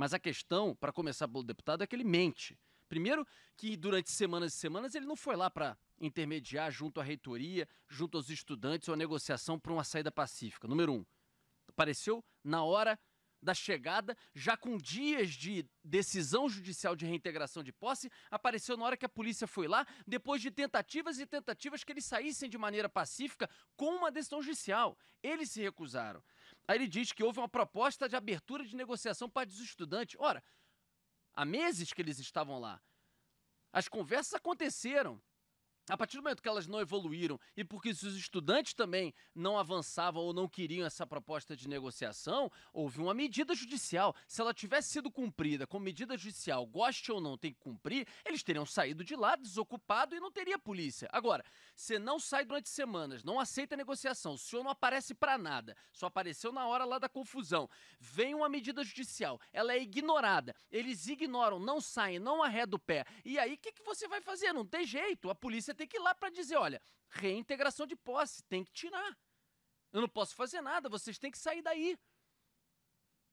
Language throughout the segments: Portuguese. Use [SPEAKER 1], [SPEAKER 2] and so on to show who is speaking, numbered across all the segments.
[SPEAKER 1] Mas a questão, para começar pelo deputado, é que ele mente. Primeiro, que durante semanas e semanas ele não foi lá para intermediar junto à reitoria, junto aos estudantes, uma negociação para uma saída pacífica. Número um, apareceu na hora da chegada, já com dias de decisão judicial de reintegração de posse, apareceu na hora que a polícia foi lá, depois de tentativas e tentativas que eles saíssem de maneira pacífica com uma decisão judicial. Eles se recusaram. Aí ele diz que houve uma proposta de abertura de negociação para os estudantes. Ora, há meses que eles estavam lá. As conversas aconteceram. A partir do momento que elas não evoluíram e porque os estudantes também não avançavam ou não queriam essa proposta de negociação, houve uma medida judicial. Se ela tivesse sido cumprida com medida judicial, goste ou não, tem que cumprir, eles teriam saído de lá desocupado e não teria polícia. Agora, você não sai durante semanas, não aceita a negociação, o senhor não aparece para nada, só apareceu na hora lá da confusão. Vem uma medida judicial, ela é ignorada, eles ignoram, não saem, não arredam o pé. E aí, o que, que você vai fazer? Não tem jeito, a polícia tem que ir lá para dizer, olha, reintegração de posse, tem que tirar. Eu não posso fazer nada, vocês têm que sair daí.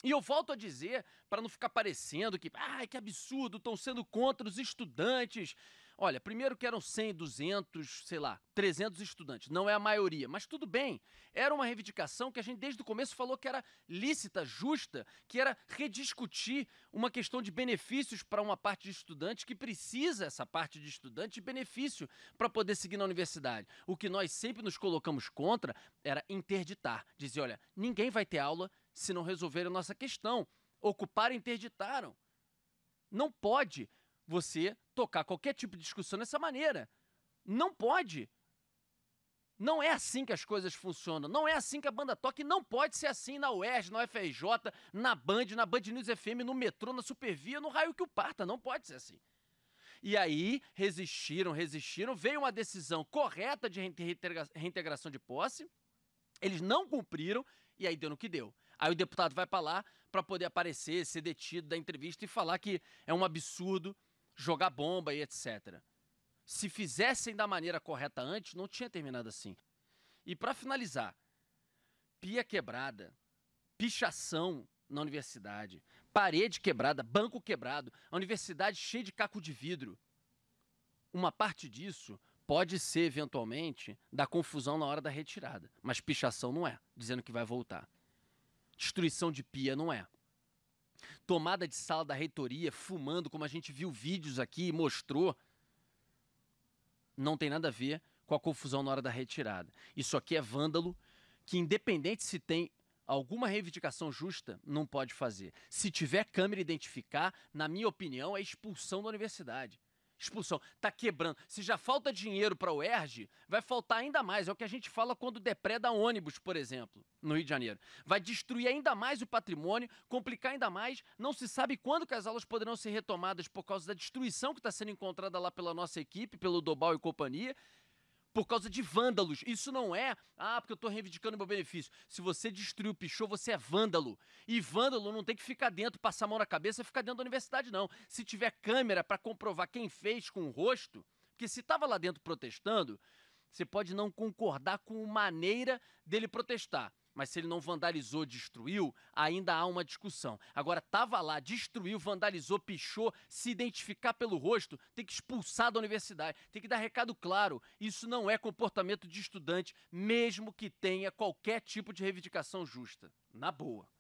[SPEAKER 1] E eu volto a dizer, para não ficar parecendo que, ai, ah, que absurdo, estão sendo contra os estudantes. Olha, primeiro que eram 100, 200, sei lá, 300 estudantes, não é a maioria, mas tudo bem. Era uma reivindicação que a gente desde o começo falou que era lícita, justa, que era rediscutir uma questão de benefícios para uma parte de estudante que precisa essa parte de estudante de benefício para poder seguir na universidade. O que nós sempre nos colocamos contra era interditar, dizer, olha, ninguém vai ter aula se não resolver a nossa questão. Ocuparam, interditaram. Não pode você tocar qualquer tipo de discussão dessa maneira. Não pode. Não é assim que as coisas funcionam. Não é assim que a banda toca. E não pode ser assim na UERJ, na UFRJ, na Band, na Band News FM, no metrô, na Supervia, no raio que o parta. Não pode ser assim. E aí resistiram, resistiram. Veio uma decisão correta de reintegração de posse. Eles não cumpriram e aí deu no que deu. Aí o deputado vai para lá para poder aparecer, ser detido da entrevista e falar que é um absurdo jogar bomba e etc. Se fizessem da maneira correta antes, não tinha terminado assim. E para finalizar, pia quebrada, pichação na universidade, parede quebrada, banco quebrado, a universidade cheia de caco de vidro. Uma parte disso pode ser, eventualmente, da confusão na hora da retirada, mas pichação não é, dizendo que vai voltar. Destruição de pia não é tomada de sala da reitoria, fumando, como a gente viu vídeos aqui e mostrou, não tem nada a ver com a confusão na hora da retirada. Isso aqui é vândalo que, independente se tem alguma reivindicação justa, não pode fazer. Se tiver câmera identificar, na minha opinião, é expulsão da universidade expulsão. Tá quebrando. Se já falta dinheiro para o ERJ, vai faltar ainda mais. É o que a gente fala quando depreda ônibus, por exemplo, no Rio de Janeiro. Vai destruir ainda mais o patrimônio, complicar ainda mais. Não se sabe quando que as aulas poderão ser retomadas por causa da destruição que está sendo encontrada lá pela nossa equipe, pelo Dobal e companhia por causa de vândalos. Isso não é, ah, porque eu estou reivindicando meu benefício. Se você destruiu o Pichô, você é vândalo. E vândalo não tem que ficar dentro, passar a mão na cabeça e ficar dentro da universidade, não. Se tiver câmera para comprovar quem fez com o rosto, porque se estava lá dentro protestando, você pode não concordar com a maneira dele protestar mas se ele não vandalizou, destruiu, ainda há uma discussão. Agora, estava lá, destruiu, vandalizou, pichou, se identificar pelo rosto, tem que expulsar da universidade, tem que dar recado claro. Isso não é comportamento de estudante, mesmo que tenha qualquer tipo de reivindicação justa. Na boa.